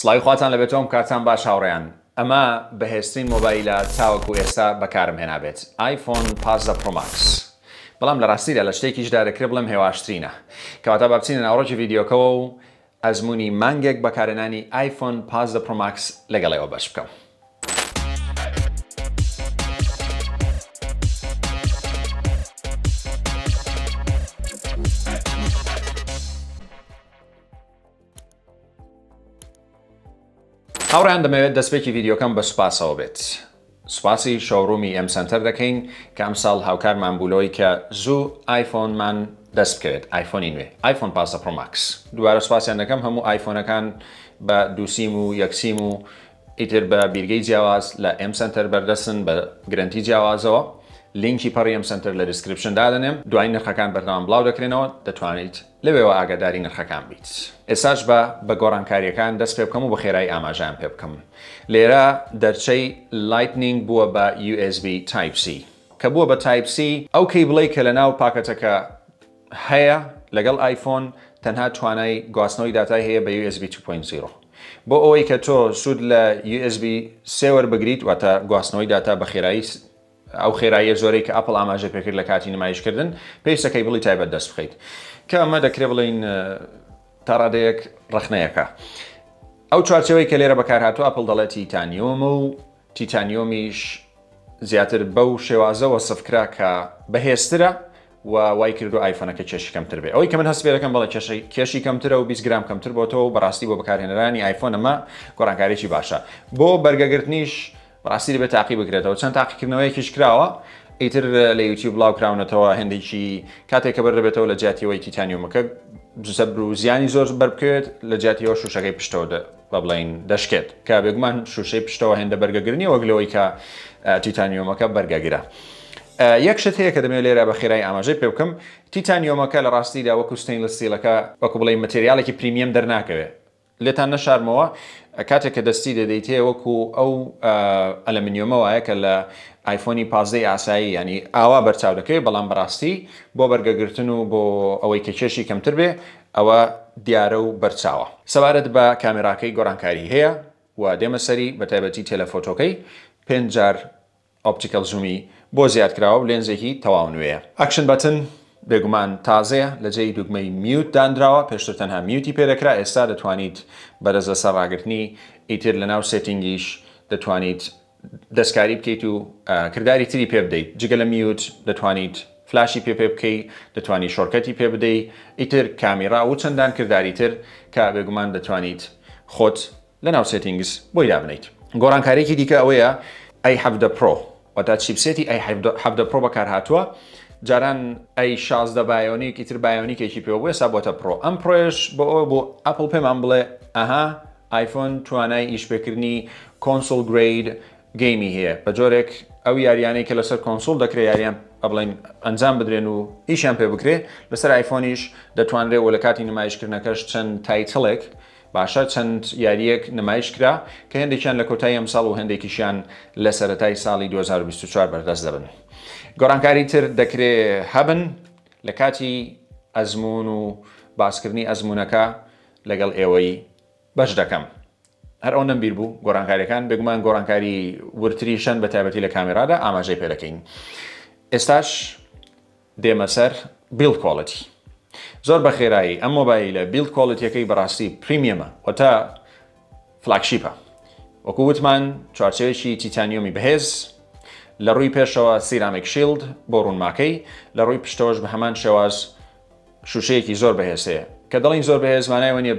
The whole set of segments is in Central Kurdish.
سڵی خواتان لە بێتەوەم کاتان باش هاوڕیان ئەمە بەهێسترین مۆبایلە چاوەکو ئێستا بەکارم هێنابێت آیفۆن پازدە پرۆماکس. بەڵام لە ڕاستیدا لە شتێکیش دارەکرێ بڵم هێواشترینە کەواتا بابچینە ناوڕۆژی ڤیددیوکەوە و ئەزمموی مانگێک بەکارێنانی آیفۆن پازدە پرۆماکس لەگەڵەوە بەش بکەم. هاوڕیان دەمەوێت دەستپێکی یددیوکەم بە سوپاسەوە بێت. سوپاسی شۆڕومی ئەم سنتەر دەکەین کام ساڵ هاوکارمان بولۆی کە زوو آیفۆنمان دەست بکەوێت آیفۆنی نوێ آیفۆن پاسە پرۆماکس دووارە سوپاسیان دەکەم هەموو آیفۆنەکان بە دووسیم و یەکسیم و ئیتر بە بیرگەی جیاواز لە ئەم سنتەر بەردەسن بە گرنتی جیاوازەوە لینکی پەڕی ئەم سنتەر لە دیسکرپشندا دەنێم دوای نرخەکان بەردەوام بڵاو دەکرێنەوە دەتوانیت لەوێەوە ئاگاداری نرخەکان بیت. ئێساش بە بە گۆڕانکاریەکان دەست پێ بکەم و بە خێرای ئاماژیان پێ بکەم. لێرە دەرچەی لایتنینگ بووە بە USB تایپC کە بووە بە تایپC ئەو کەی بڵێ کە لە ناو پاکەتەکە هەیە لەگەڵ آیفۆن تەنها توانای گواستنەوەی دااتای هەیە بە USB 2.0. بۆ ئەوەی کە تۆ سوود لە USB سێوەەر بگریت واتە گواستنەوەی داتا بە خێرایی ئەو خێراییە زۆرەی کە ئەپل ئاماژە پێکرد لە کاتی نمایشکردن پێیسەکەی بڵی تایبەت دەست بخیت کە ئەمە دەکرێ بڵین تاڕادەیەک ڕخنەیەەکە ئەو چارچەوەی کە لێرە بەکار هاتو ئەپل دەڵێت تیتانیۆم و تیتانیۆمیش زیاتر بەو شێوازەوە سفکرا کە بەهێسترە و وای کردو ئایفۆنەکە کێشی کەمتر بێ ئەوی کە من هەست پێەکەم بڵێ کێشی کێشی کەمترە و 20 گرام کەمتر بۆتەوە بەڕاستی بۆ بەکارهێنەرانی ئایفۆنەمە گۆڕانکارێکی باشە بۆ بەرگەگرتنیش ڕاستی بە تاقی بکرێتەوە چەند تاقیکردنەوەیکیش کراوە ئیتر لە یوتی بڵاو کراونەتەوە هەندێکی کاتێک کە بەردەبێتەوە لە جاتیەوەی تیتانیومەکە جسە بروزیانی زۆر بەربکرێت لە جاتیەوە شوشەکەی پشتەوە بە بڵین دەشکێت کە بێگومان شوشەی پشتەوە هێندە بەرگەگرنی وەگلەوەی کە تیتانیومەکە بەرگەگرە. یەکشت هەیە کە دەمێت لێرە بە خێرای ئاماژەی پێ بکەم تیتانیۆمەکە لە ڕاستیدا وەکو ستین لە سیلەکە وەکو بڵی متریالێکی پریمیەم دەرناکەوێت لێتان نەشارمەوە کاتێک کە دەستی دەدەیتێ وەکو ئەو ئەلمنیۆمەوەیە کە لە آیفۆنی پازدەی ئاسایی ینی ئاوا بەرچاو دەکەوێت بەڵام بەڕاستی بۆ بەرگەگرتن و بۆ ئەوەی کە کێشی کەمتر بێ ئەوە دیارە و بەرچاوە سەبارەت بە کامێراکەی گۆڕانکاری هەیە و دێمە سەری بە تایبەتی تەلەفۆتۆکەی پێنجار ئۆپتیکەل زومی بۆ زیادکراوە لێنزێکی تەواو نوێە ئەکشن بەتن بێگومان تازەیە لە جێی دوگمەی میوت دانراوە پێشتر تەنها میوتی پێدەکرا ئێستا دەتوانیت بەرەزە سەڕاگرتنی ئیتر لە ناو سێتینگیش دەتوانیت دەستکاری بکەیت و کردداری تری پێ بدەیت جگە لە میوت دەتوانیت فلاشی پێ پێ بکەیت دەتوانی شۆرکەتی پێ بدەیت ئیتر کامیرا و چەندان کردداری تر کە بێگومان دەتوانیت خۆت لە ناو سێتینگس بۆی دابنیت گۆرانکارێکی دیکە ئەوەیە ئەی حەفدە پرۆ وەتا چیپسێتی ئەی حەفدە پرۆ بەکار هاتووە جاران ئەی شازدە بایۆنیکی تر بایۆنیکێکی پێ وێسا بۆتە پرۆ ئەم پرۆێش بۆ ئەو بۆ ئەپل پێمان بڵێ ئەها آیفۆن توانای ئیشپێکردنی کۆنسل گرید گەیمی هەیە بە جۆرێک ئەو یاریانەی کە لەسەر کۆنسول دەکرێ یاریان ئەبڵین ئەنجام بدرێن و ئیشیان پێ بکرێ لەسەر آیفۆنیش دەتوانرێ وە لە کاتی نمایشکردنەکەش چەند تایتلێک باشە چەند یاریەک نمایش کرا کە هەندێکیان لە کۆتایی ئەم ساڵ و هەندێکیشیان لە سەتای ساڵی 2024 بەردەست دەبن. گۆڕانکاری تر دەکرێت هەبن لە کاتی ئەزمون و باسکردنی ئەزمونونەکە لەگەڵ ئێوەی بەش دەکەم. هەر ئەو نمبیر بوو گۆڕانکاریەکان بگومان گۆڕانکاری ورتریشن بە تایبەتی لە کامێرادا ئاماژەی پێەکەین. ئێستاش دێمەسەر بیل کۆڵەتی. زۆر بە خێرایی ئەم مۆبایلە بیلد کۆڵەتەکەی بەڕاستی پریمیەمە وەتا فلاکشیپە وەکو وتمان چارچەوێکی تیتانیۆمی بەهێز لە ڕووی پێشەوە سیرامێک شیلد بۆ ڕوونماکەی لە ڕووی پشتەوەش بە هەمان شێواز شوشەیەکی زۆر بەهێزەیە کە دەڵین زۆر بەهێزمانای وەنیە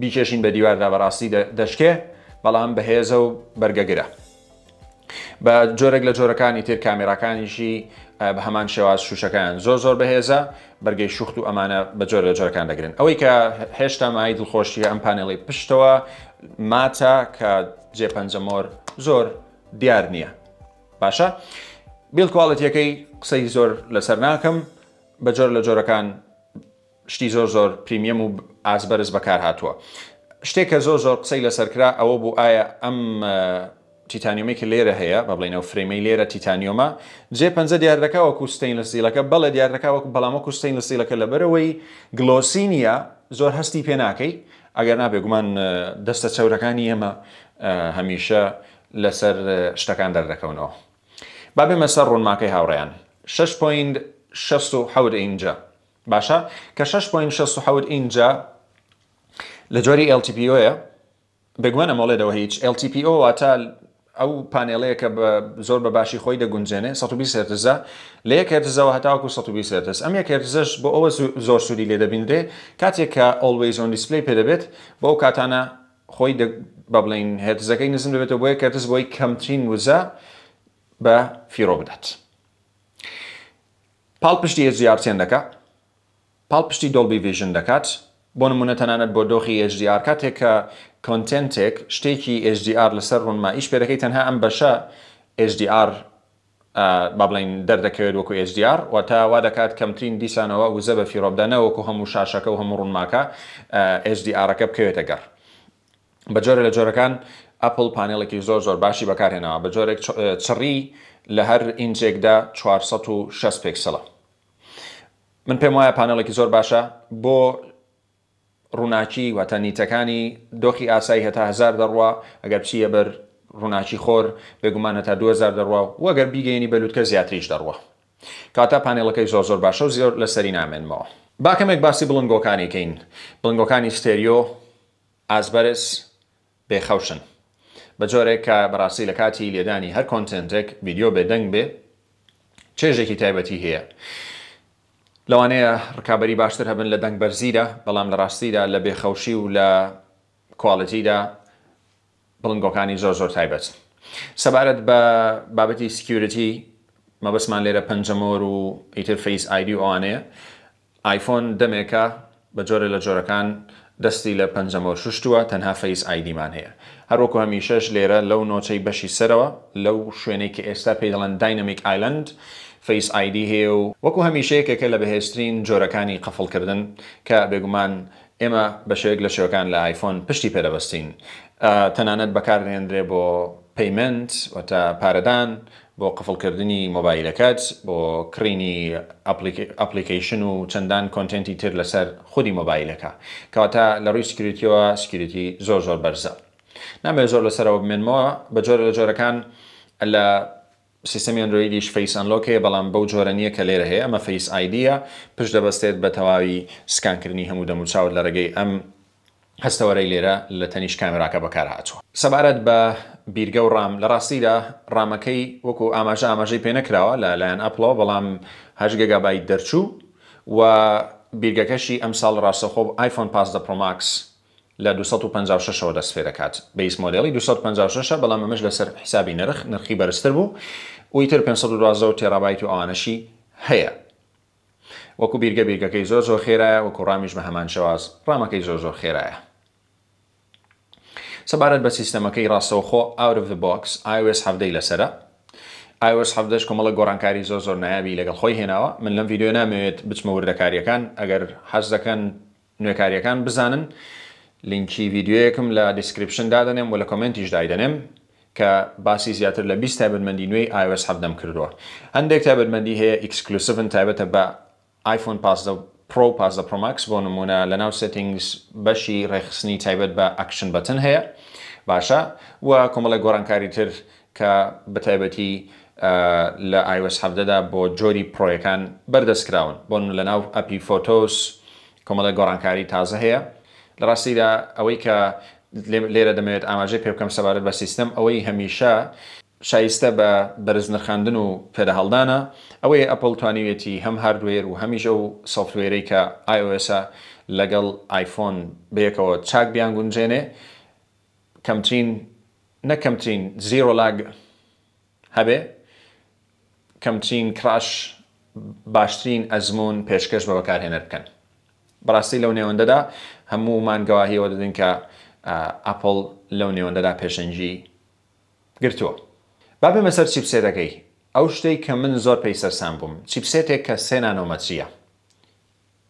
بیکێشین بە دیواردا بەڕاستی دەشکێ بەڵام بەهێزە و بەرگەگرە. بە جۆرێک لە جۆرەکانی تر کامێراکانیشی بە هەمان شێواز شوشەکان زۆر زۆر بەهێزە بەرگەی شوخت و ئەمانە بە جۆر لە جۆرەکان دەگرن ئەوەی کە هێشتا مای دڵخۆشی ئەم پانەڵی پشتەوە ماچە کە جێ پەنجەمۆر زۆر دیار نییە باشە بیلکواڵەتیەکەی قسەی زۆر لەسەر ناکەم بە جۆر لە جۆرەکان شتی زۆر زۆر پریمیم و ئازبەرز بەکار هاتووە. شتێک کە زۆر زۆر قسەی لەسەرکرا ئەوە بوو ئایا ئەم تیتانیومێکی لێرە هەیە بە بڵینەوە فرێمەی لێرە تیتانیۆمە جێ پەنج دیارەکە وەکو ستین لە سیلەکە بەڵە دیارەکە وەکو بەڵامەکو ستین لە سیلەکە لەبەرەوەی گلۆسینیە زۆر هەستی پێناکەی ئەگەر نابێ گومان دەستە چەورەکانی ئێمە هەمیشە لەسەر شتەکان دەردەکەونەوە. بابێمە سەر ڕۆنماکەی هاوڕیان 6.6 اینجا باشە کە 6.6 اینجا لە جۆری LTPOە بگوێنە مۆڵێتەوە هیچ LTPO واتە ئەو پانێڵەیە کە زۆر بە باشی خۆی دەگونجێنێ 120 هێرتزە لە یەک هێرتزەوە هەتاوکو 120 هێرتز ئەم یەک هێرتزش بۆ ئەوە زۆر سوودی لێ دەبیندرێ کاتێک کە ئۆلوەی زۆن دیسپلی پێ دەبێت بۆ ئەو کاتانە خۆی بە بڵین هێرتزەکەی نزم دەبێتەوە بۆ یە کەرتز بۆی کەمترین وزە بە فیرۆ بدات. پاڵ پشتی زیارتێن دەکە پاڵ پشتی دۆڵبی ویژن دەکات بۆ نمونە تەنانەت بۆ دۆخی HDR کاتێک کە کۆنتنتێک شتێکی HDR لەسەر ڕوونما ئیش پێەکەی تەنها ئەم بەشە HDR با بڵین دەردەکەوێت وەکو HDR و تا وا دەکات کەمترین دیسانەوە وزە بە فیرۆبدانەوەکو هەموو شاشەکە و هەموو ڕوونماکە HDRەکە بکەوێتە گەڕ بەجۆرە لە جۆرەکان ئەپل پانێڵێکی زۆر زۆر باشی بەکارهێنەوە بە جۆرێک چڕی لە هەر ئینجێکدا 460 پێکسەڵە من پێم وایە پانەڵێکی زۆر باشە بۆ ڕووناچی واتەنیتەکانی دۆخی ئاسایی هەتا هزار دەڕوا ئەگەر چیە بەر ڕووناچی خۆر بێگومانە تا 2000 دەڕوا وەگەر بیگەینی بەلووتکە زیاتریش دەڕوە کاتا پانێلەکەی زۆر زۆر باشە و زیۆر لە سەری نامێنمەوە باکەمێک باسی بڵنگۆکانێکین بڵنگۆکانی ستێریۆ ئازبەرس بێخەوشن بە جۆرێک کە بەڕاستی لە کاتی لێدانی هەر کۆنتنتێک ویددیو بێدەنگ بێ چێژێکی تایبەتی هەیە. لەوانەیە ڕکابی باشتر هەبن لە دەنگبەرزیدا بەڵام لە ڕاستیدا لە بێخەوشی و لە کوالڵەتیدا بڵنگۆکانی زۆر زۆر تایبەت. سەبارەت بە بابەتی سکیورتی مەبەسمان لێرە پەنجەمۆر و ئیترفیس آیدی ئەوانەیە آیفۆن دەمێکە بە جۆرە لە جۆرەکان دەستی لە پەنجەمۆر شوشتووە تەنها فەیس ئایدیمان هەیە هەروەکو هەمیشەش لێرە لەو نۆچەی بەشی سەرەوە لەو شوێنێکی ئێستا پێی دەڵەن داینەمیک ئایلند فیس آیدی هەیە و وەکو هەمیشەیەکێکە لە بەهێسترین جۆرەکانی قفڵکردن کە بێگومان ئێمە بەشێک لە شێوەکان لە آیفۆن پشتی پێدەبستین تەنانەت بەکارێنرێ بۆ پەیمنت وەتە پارەدان بۆ قفڵکردنی مۆبایلەکەت بۆ کڕینی ئەپلیکیشن و چەندان کۆنتنتی تر لەسەر خودی مۆبایلەکە کەواتە لە ڕووی سکرێتیەوە سکرێتی زۆر زۆر بەرزە. نامێ زۆر لەسەرەوە بمێنمەوە بە جۆرە لە جۆرەکان لە سیستمی ئەندرویدیش فەیس ئەنلۆکەیە بەڵام بەو جۆرە نییە کە لێرە هەیە ئەمە فەیس ئایدە پشت دەبەستێت بە تەواوی سکانکردنی هەموو دەموچاوت لە ڕێگەی ئەم هەستەوەرەی لێرە لە تەنیش کامراکە بەکار هاتووە. سەبارەت بە بیرگە و ڕام لە ڕاستیدا ڕامەکەی وەکو ئاماژە ئاماژەی پێ نەکراوە لە لایەن ئەپلۆ بەڵام هەژگەگابای دەرچوو و بیرگەکەشی ئەم ساڵ ڕاستەخۆب آیفۆن پاس دە پرۆماکس لە 256ەوە دەست پێ دەکات بیس مۆدلی 256 بەڵام ئەمەش لەسەر حیسابی نرخ نرخی بەرزتر بوو ویتر 512 تێرابایت و ئاانەشی هەیە وەکو بیرگە بیرگەکەی زۆر زۆر خێرایە وەکو ڕامیش بە هەمان شێواز ڕامەکەی زۆر زۆر خێرایە سەبارەت بە سیستەمەکەی ڕاستەوخۆ out of the box iOS هەفتەی لەسرە iOS هەفتش کۆمەڵە گۆڕانکاری زۆر زۆر نایابی لەگەڵ خۆی هێناوە من لەم یددیو نامەوێت بچمە وردەکاریەکان ئەگەر حەز دەکەن نوێکاریەکان بزانن. لینکی ویددیوەکەم لە دیسکرپشن دادنێم و لە کمنتیش دایدەنێم کە باسی زیاتر لە 20 تایبەتمەندی نوێی iOS حەبدەم کردووە هەندێک تایبەتمەندی هەیە ئکسکلوسن تایبەتە بە آیفۆن پاس پرۆ پاس پرۆماکس بۆ نمونە لە ناو سێتینگس بەشی ڕێخستنی تایبەت بە ئەکشن بەتن هەیە باشە و کۆمەڵە گۆڕانکاری تر کە بەتایبەتی لە iOS هەفتەدا بۆ جۆری پرۆیەکان بەردەستکراون بۆن لە ناو ئەپی فۆتۆس کۆمەڵە گۆڕانکاری تازە هەیە لە ڕاستیدا ئەوەی کە لێرە دەمەوێت ئاماژەی پێ بکەم سەبارەت بە سیستم ئەوەی هەمیشە شایستە بە بەرزنرخاندن و پێدە هەڵدانە ئەوەی ئەپل توانیوێتی هەم هاردوێر و هەمیشە و سوفتوێرەی کە iOS لەگەڵ آیفۆن بەیەکەوە چاک بیان گونجێنێ کەمترین نەکەمترین زیرۆ لاگ هەبێ کەمترین کراش باشترین ئەزمون پێشکەش بە بەکارهێنەر بکەن بەڕاستی لەو نێوەندەدا هەموومان گەواهیەوە دەدن کە ئەپل لەو نێوەندەدا پێشەنجی گرتووە. بابێ مەسەر چیپسێرەکەی ئەو شتەی کە من زۆر پێی سەرسان بووم چیپسێتێک کە سێ نانۆمەچیە.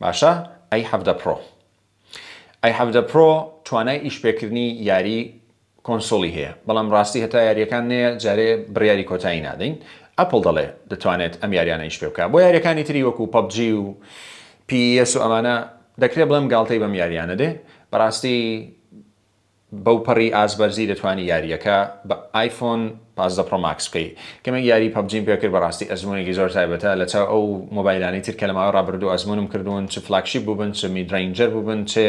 باشە ئەی حەفدە پرۆ. ئەی حەفدە پرۆ توانای ئیشپێکردنی یاری کۆنسۆلی هەیە بەڵام ڕاستی هەتا یاریەکان نەیە جارێ بڕیاری کۆتایی نادەین ئەپل دەڵێ دەتوانێت ئەم یاریانە ئیش پێ بکە بۆ یاریەکانی تری وەکو پبجی و PS و ئەمانە دەکرێت بڵم گاڵتەی بەم یاریانە دێ بەڕاستی بەو پەڕی ئازبەرزی دەتوانانی یاریەکە بە آیفۆن پازدە پرۆماکس بکەی کەمە یاری پەبجین پێ کرد بەڕاستی ئەزمونێکی زۆر تایبەتە لە چا ئەو مۆبایلانی تر کە لەماوە ڕابردو ئەزمونم کردوون چ فلاکشی بووبن چ میدرینجەر بووبن چێ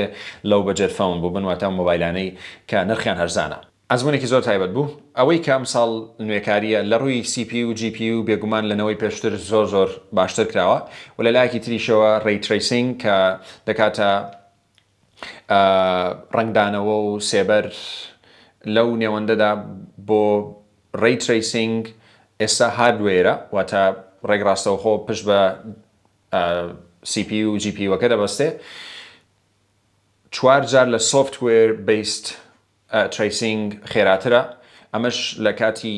لەو بەجێت فەون بووبن واتە مۆبایلانەی کە نرخیان هەرزانە ئەزمونێکی زۆر تایبەت بوو ئەوەی کام ساڵ نوێکاریە لە ڕووی CP و GP و بێگومان لەنەوەی پێشتر زۆر زۆر باشتر کراوە و لە لایەکی تریشەوە ڕێیتریسینگ کە دەکاتە ڕنگدانەوە و سێبەر لەو نێوەندەدا بۆ ڕێیتریسینگ ئێستا هاردوێرە واتە ڕێگڕاستەوخۆ پشت بە CP و GP وەکە دەبەستێ چوار جار لە سوفتوێر بیست تریسینگ خێراترە ئەمەش لە کاتی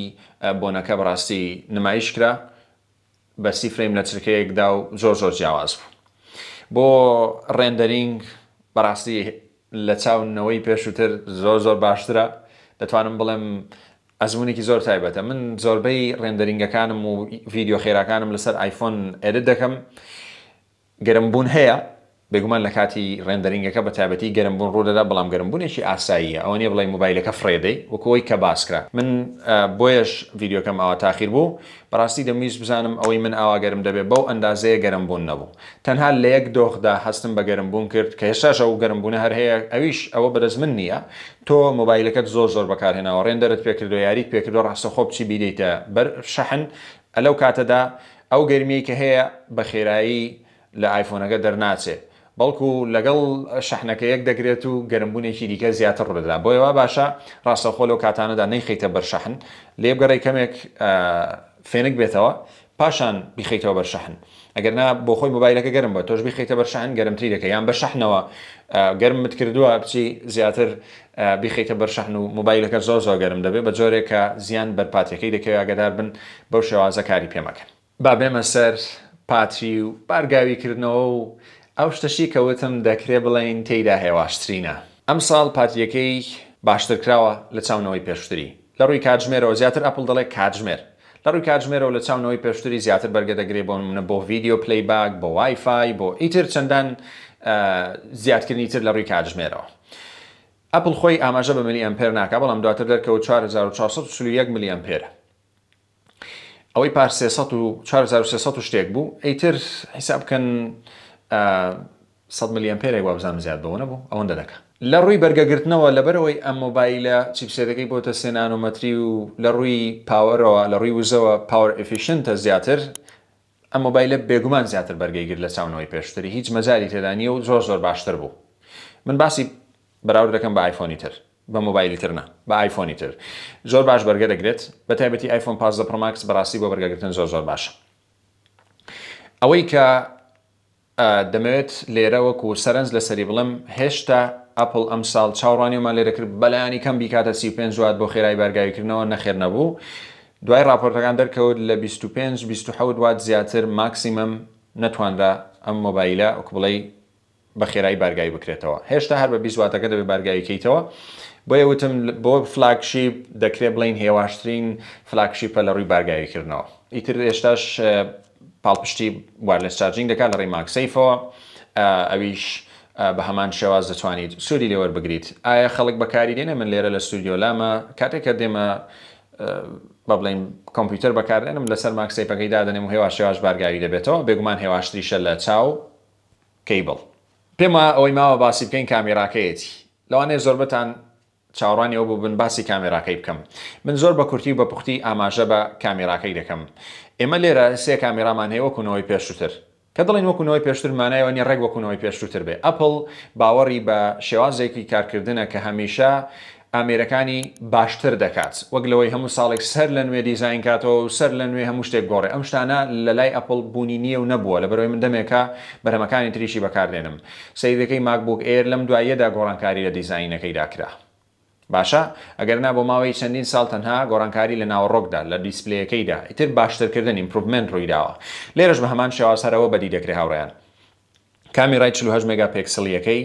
بۆنەکە بەڕاستی نمایش کرا بە سیفریم نەچرکەیەکدا و زۆر زۆر جیاواز بوو بۆ ڕێندەرینگ بەڕاستی لە چاونەوەی پێشووتر زۆر زۆر باشترە دەتوانم بڵێم ئەزمونێکی زۆر تایبەتە من زۆربەی ڕێندەرینگەکانم و ڤیددیو خێراکانم لەسەر آیفۆن ئێرە دەکەم گەرمبوون هەیە بێگومان لە کاتی ڕێندەرینگەکە بە تابەتی گەرمبوون ڕوودەدا بەڵام گەرمبوونێکی ئاساییە ئەو نیە بڵی موبایلەکە فرێدەی وەکەوەی کە باسکرا من بۆیش یددیوکەم ئاوا تاخیر بوو بەڕاستی دەمیز بزانم ئەوەی من ئاوا گەرم دەبێت بەو ئەندازەیە گەرمبوون نەبوو تەنها لە یەک دۆخدا هەستم بە گەرمبوون کرد کە هێشاش ئەو گەرمبوونە هەر هەیە ئەویش ئەوە بەدەست من نییە تۆ مۆبایلەکەت زۆر زۆر بەکارهێنەوە ڕێندەرت پێکردو یاریت پێکردو ڕاستە خۆ بچی بیدەیتە بەر شەحن ئەلەو کاتەدا ئەو گەرمی کە هەیە بە خێرایی لە ئایفۆنەکە دەرناچێت بەڵکو لەگەڵ شەحنەکەیەک دەگرێت و گەرمبوونێکی دیکە زیاتر ڕدەدا بۆیەوە باشە ڕاستەخۆل و کاتانەدا نەیخیتە بەرشەحن لێبگەڕی کەمێک فێنک بێتەوە پاشان بیخیتەوە بەرشەحن ئەگەرنا بۆ خۆی مۆبایلەکە گەرم بە تۆش بیخیتە بەرشەحن گەرمتری دەکە یان بەشەحنەوە گەرمت کردووە بچی زیاتر بیخیتە بەرشەحن و مۆبایلەکە زۆ زۆ گەرم دەبێت بە جۆرێک کە زیان بەرپاتەکەی دەکەوێت ئاگدار بن بەو شێوازە کاری پێمەکەن با بێمە سەر پاتری و بارگاویکردنەوە و ئەو شتەشی کەوتم دەکرێ بڵین تێیدا هێواشترینە ئەم ساڵ پارتیەکەی باشتر کراوە لە چاونەوەی پێشتری لە ڕووی کاتژمێرەوە زیاتر ئەپل دەڵێ کاتژمێر لە ڕووی کاتژمێرەوە لە چاونەوەی پێشتری زیاتر بەرگەدەگرێ بۆ منە بۆ ڤیددیو پلیباک بۆ وایفای بۆ ئیتر چەندان زیادکردنی تر لە ڕووی کاتژمێرەوە. ئەپل خۆی ئاماژە بە ملی ئەمپێر ناکە بەڵام دواتر دەرکەوت 4641 میلی ئەمپێرە. ئەوەی پار 4 شتێک بوو ئەیتر حیسابکەن 100 میلیۆن پێرێک وابزانم زیاد بەەوە نەبوو ئەوەندە دەکە لە ڕووی بەرگەگرتنەوە لەبەرەوەی ئەم مۆبایلە چیپسێدەکەی بۆتە سێنانۆمەتری و لە ڕووی پاوەرەوە لە ڕووی وزەوە پاور ئفیشنتە زیاتر ئەم مۆبایلە بێگومان زیاتر بەرگەیگر لە چاونەوەی پێشتری هیچ مەزاری تێدانیە و زۆر زۆر باشتر بوو من باسی بەراورد دەکەم بە آیفۆنی تر بە مۆبایلی ترنا بە آیفۆنی تر زۆر باش بەرگە دەگرێت بە تایبەتی آیفۆن 15 پرماکس بەڕاستی بۆ بەرگەگرتن زۆر زۆر باشە ئەوەی کە دەمەوێت لێرە وەکو سەرنج لە سەری بڵم هێشتا ئەپل ئەم ساڵ چاوڕانیمان لێرە کرد بەلایانی کەم بیکاتە سی پێ وات بۆ خێرای بەرگاویکردنەوە نەخێر نەبوو. دوای راپۆرتەکان دەرکەوت لە 25 26 وات زیاتر ماکسیمم نتواندا ئەم مۆبایلە ئۆکبڵی بە خێرایی بارگایی بکرێتەوە هێشتا هەر بە بیسواتەکە دەبێت بارگاییکەیتەوە بۆیە وتم بۆ فلاکشیپ دەکرێت بڵین هێواشترین فلاکشیپە لە ڕووی بارگاییکردنەوە ئیتر هێشتاش پاڵپشتی وارلس چارجنگ دەکات لە ڕێماکسەیفەوە ئەویش بە هەمان شێواز دەتوانیت سوودی لێوە بگریت ئایا خەڵک بەکاری دێنە من لێرە لە سوودیۆ لامە کاتێک کە دێمە بە بڵین کۆمپیوتەر بەکارێنم لەسەر ماکسیپەکەی دادنێم و هێواش شێواش بارگاوی دەبێتەوە بێگومان هێواشتریشە لە چاو کیبل پێمە ئەوەی ماوە باسی بکەین کامیراکەیەتی لەوانەیە زۆربەتان چاوەڕانیەوە بوو بن باسی کامێراکەی بکەم من زۆر بە کورتی بە پوختی ئاماژە بە کامێراکەی دەکەم ئێمە لێرە سێ کامێرامان هەیە وەکوونەوەی پێشتر کە دڵین وەکوونەوەی پێشترمانایەوە نی ڕێک وەکوونەوەی پێشتر بێ ئەپل باوەڕی بە شێوازێکی کارکردنە کە هەمیشە ئامێرەکانی باشتر دەکات وەک لەوەی هەموو ساڵێک سەر لە نوێ دیزین کاتەوە و سەر لە نوێ هەموو شتێک گۆڕێ ئەم شتانە لە لای ئەپل بوونی نییە و نەبووە لە بەرەوەی من دەمێکە بەرهەمەکانی تریشی بەکارێنم سیدەکەی ماکبووک ئێر لەم دوایەدا گۆڕانکاری لە دیزینەکەی داکرا. باشە ئەگەر نا بۆ ماوەی چەندین ساڵ تەنها گۆڕانکاری لە ناوەڕۆکدا لە دیسپلەکەیدا ئیتر باشترکردن ئیمپرومنت ڕوویداوە لێرەش بە هەمان شێواسەرەوە بەدی دەکرێ هاوڕیان کامیرای 40 مگا پێکسڵیەکەی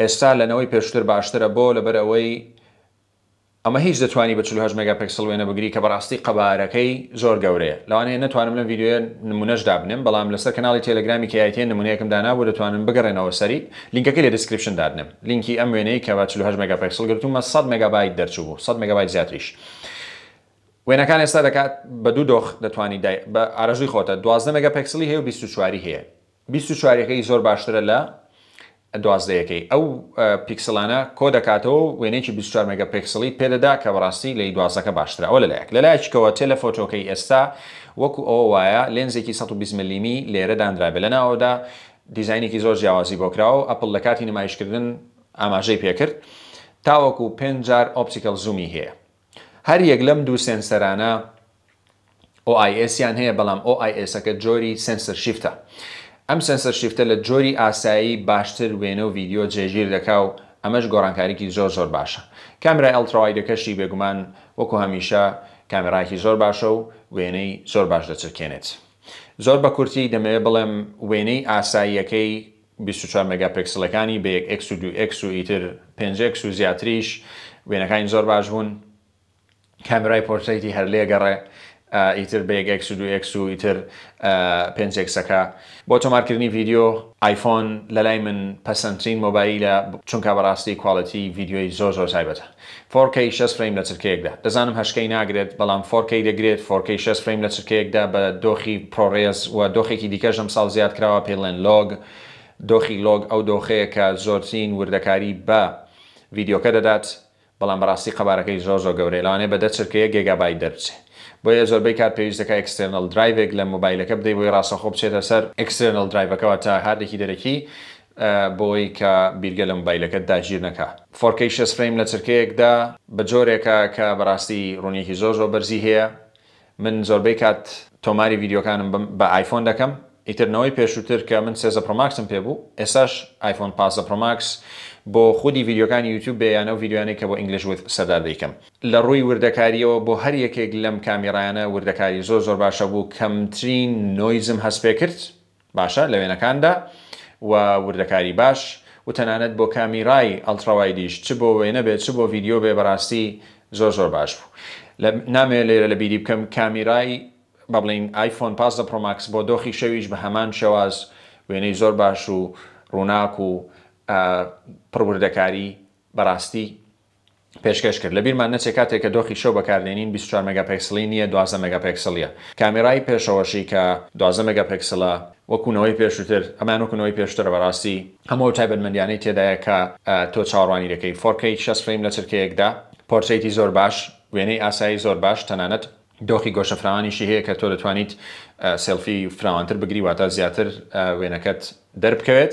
ئێستا لەنەوەی پێشتر باشترە بۆ لەبەر ئەوەی ئەمە هیچ دەتوانانی بە 4 مگاپکسل وێنە بگری کە بەڕاستی قەبارەکەی زۆر گەورەیە لەوانەیە نتوانم لە ویددیوە نمونەش دابنم بەڵام لەسەر کەناڵی تەلگرامی کایتێن نمونەیەکم دانابوو دەتوانم بگەڕێنەوە سەری لینکەکە لە دیسکرپشن دادنم لینکی ئەم وێنەی کەوا 4 مگاپکسل گرتومە 100 مگابایت دەرچوو بوو 100 مگابایت زیاتریش. وێنەکان ئێستا دەکات بە دوو دۆخ دەتوانانی بە ئارەژوی خۆتە 12 مگاپکسلی هەیە و 24 هەیە. 24ەکەی زۆر باشترە لە دوازدەیەەکەی ئەو پیکسلانە کۆ دەکاتەوە وێنێکی 24 مگە پێکسلی پێدەدا کە بەڕاستی لە دوازەکە باشترا ئەو لەلایەک لەلایکەوە تەلەفۆتۆکەی ئێستا وەکو ئەو وایە لێنزێکی 120 میلیمی لێرە دانرابێ لەناوەدا دیزینێکی زۆر جیاوازی بۆکراوە ئەپل لە کاتی نمایشکردن ئاماژەی پێکرد تاوەکو پێجار ئۆپسیکل زومی هەیە هەر یەک لەم دوو سنسەرانە OISیان هەیە بەڵام OISەکە جۆری سنسەر شیفتە. ئەم سنسەر شیفتە لە جۆری ئاسایی باشتر وێنە و ویددیو جێژیر دەکا و ئەمەش گۆڕانکاریکی زۆر زۆر باشە کامرای ئەلتراوایدەکەشی بێگومان وەکو هەمیشە کامێراکی زۆر باشە و وێنەی زۆر باش دەچرکێنێت زۆر بە کورتی دەمەوێت بڵێم وێنەی ئاساییەکەی 24 مگاپکسلەکانی بەیەک X و ئیتر 5 و زیاتریش وێنەکانی زۆر باش بوون کامرای پۆرسیتی هەر لێگەڕێ ئیتر بەیەک X و ئیتر پێنجێکسەکە بۆ تۆمارکردنی ڤیددیو آیفۆن لە لای من پەسەنترین مۆبایلە چونکە بەڕاستی کوالەتی ڤیددیۆی زۆ زۆر سایبەتە. 4K 6 فریم لە چرکەیەکدا دەزانم هەشکەی ناگرێت بەڵام 4K دەگرێت 4K 6 فریم لە چرکەیەکدا بە دۆخی پرۆڕێز و دۆخێکی دیکە ژەم ساڵ زیاد کراوە پێڵێن لۆگ دۆخی لۆگ ئەو دۆخەیەکە زۆرترین وردەکاری بە ڤیددیوکە دەدات بەڵام ڕاستی قەبارەکەی زۆ زۆ گەورەی لاوانێ بەدە چرکەیە گێگابای دەرچێت. بۆ یە زۆربەی کات پێویستەکە ئەکسسترنل درایڤێک لە مۆبایلەکە بدەی بۆی ڕاستەخۆ بچێتە سەر ئەکسسترنل درایڤەکەەوە تا هاردێکی دەرەکی بۆی کە بیرگە لە مۆبایلەکە داگیر نەکە. فۆرکەی شەس فریم لە چرکەیەکدا بە جۆرێکە کە بەڕاستی ڕونیەکی زۆر زۆر بەرزی هەیە من زۆربەی کات تۆماری ویددیوکانم بە آیفۆن دەکەم ئیترنەوەی پێشووتر کە من سێزە پرۆماکسم پێبوو ئێساش آیفۆن پاسە پرۆماکس بۆ خودی ویددیوکانی یوتیوب بەیانە و ویددیوانێک کە بۆ ئینگلیش سەدار دەیکەم لە ڕووی وردەکاریەوە بۆ هەر یەکێک لەم کامیرانە وردەکاری زۆر زۆر باشە بوو کەمترین نۆیزم هەست پێ کرد باشە لە وێنەکاندا و وردەکاری باش و تەنانەت بۆ کامیرای ئەلتراوای دیش چ بۆ وێنە بێت چ بۆ ویددیو بێ بەڕاستی زۆر زۆر باش بوو نامێ لێرە لە بیری بکەم کامیرای بڵین آیفۆن پاس دە پرۆماکس بۆ دۆخی شەویش بە هەمان شێواز وێنەی زۆر باش و ڕووناک و پڕوردەکاری بەڕاستی پێشکەش کرد لە بیرمان نەچێک کاتێک کە دۆخی شەو بەکارێنین 24 مگاپکسلی نیە 12 مگاپکسلیە کامیرای پێشەوەشی کە 12 مگاپکسلە وەکوونەوەی پێشتر ئەمان وکوونەوەی پێشتر بەڕاستی هەموو تایبەتمەندیانەی تێدایە کە تۆ چاڕوانی دەکەی فۆرکەی 6 فریم لە چرکەیەکدا پۆرچیتی زۆر باش وێنەی ئاسایی زۆر باش تەنانەت دۆخی گۆشەفراوانیشی هەیە کە تۆ دەتوانیت سلفی فراوانتر بگری واتە زیاتر وێنەکەت دەربکەوێت.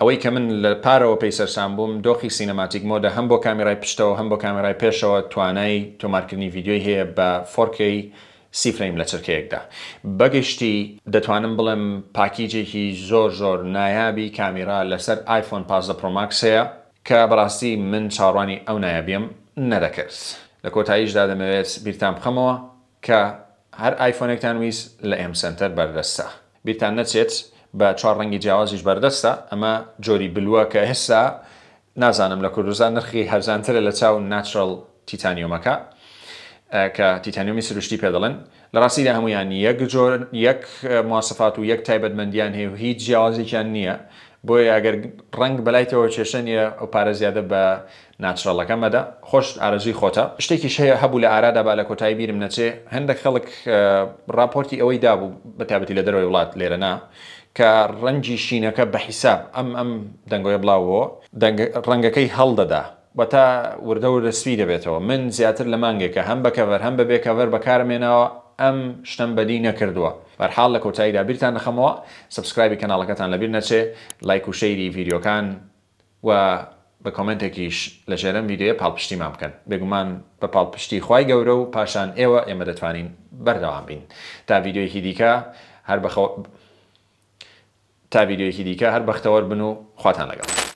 ئەوەی کە من لە پارەوە پێیسەرسان بووم دۆخی سینەماتیک مۆدە هەم بۆ کامێرای پشتەوە هەم بۆ کامێرای پێشەوە توانای تۆمارکردنی یددیوی هەیە بە فۆرکی سیفرەیم لە چرکەیەکدا بەگەشتی دەتوانم بڵێم پاکیجێکی زۆر زۆر نایابی کامیرا لەسەر آیفۆن پازدە پرۆماکسەیە کە بەڕاستی من چاڕوانی ئەو نایابیم نەدەکرد لە کۆتاییشدا دەمەوێت بیرتان بخەمەوە کە هەر آیفۆنێکتان ویست لە ئەم سنتەر بەردەستە بیرتان نەچێت بە چوار ڕەنگی جیاوازیش بەردەستە ئەمە جۆری بلووە کە هێستا نازانم لە کوردزان نرخی هەرزانترە لە چاو ناتچل تیتانیۆمەکە کە تیتانیۆمی سروشتی پێدەڵن لە ڕاستیدا هەمویان یەک جۆر یەک مواسفات و یەک تایبەتمەندیان هەیە و هیچ جیاوازێکیان نییە بۆی ئەگەر ڕنگ بەلایتەوە کێشەنیە ئەو پارە زیادە بە ناچڕەڵەکە مەدە خۆش ئارەزی خۆتە شتێکی شەیە هەبوو لە ئارادا با لە کۆتایی بیرم نەچێ هەندێک خەڵک راپۆرتی ئەوەی دابوو بەتابەتی لە دەرەوەی وڵات لێرەنا کە ڕەنجی شینەکە بە حیساب ئەم ئەم دەنگۆی بڵاوەوە ڕەنگەکەی هەڵدەدا بە تا وردەور سوی دەبێتەوە من زیاتر لە مانگێکە هەم بەکەەر هەم بەبێکەەر بەکارمێنەوە ئەم شتم بەدی نەکردووە بەرحال لە کۆتاییدا بیرتان نەخەمەوە سبسکرایبی کەناڵەکەتان لەبیر نەچێ لایک و شەیری ڤیددیوکان و بە کۆمنتێکیش لە ژێرم ویددیوە پاڵپشتی ما بکەن بێگومان بە پاڵپشتی خی گەورە و پاشان ئێوە ئێمە دەتوانین بەردەوام بین تا ویددیوەیەکی دیکە هەر بەخەوە تا ویددیوەکی دیکە هەر بەختەوەر بن و خواتان لەگەڵ.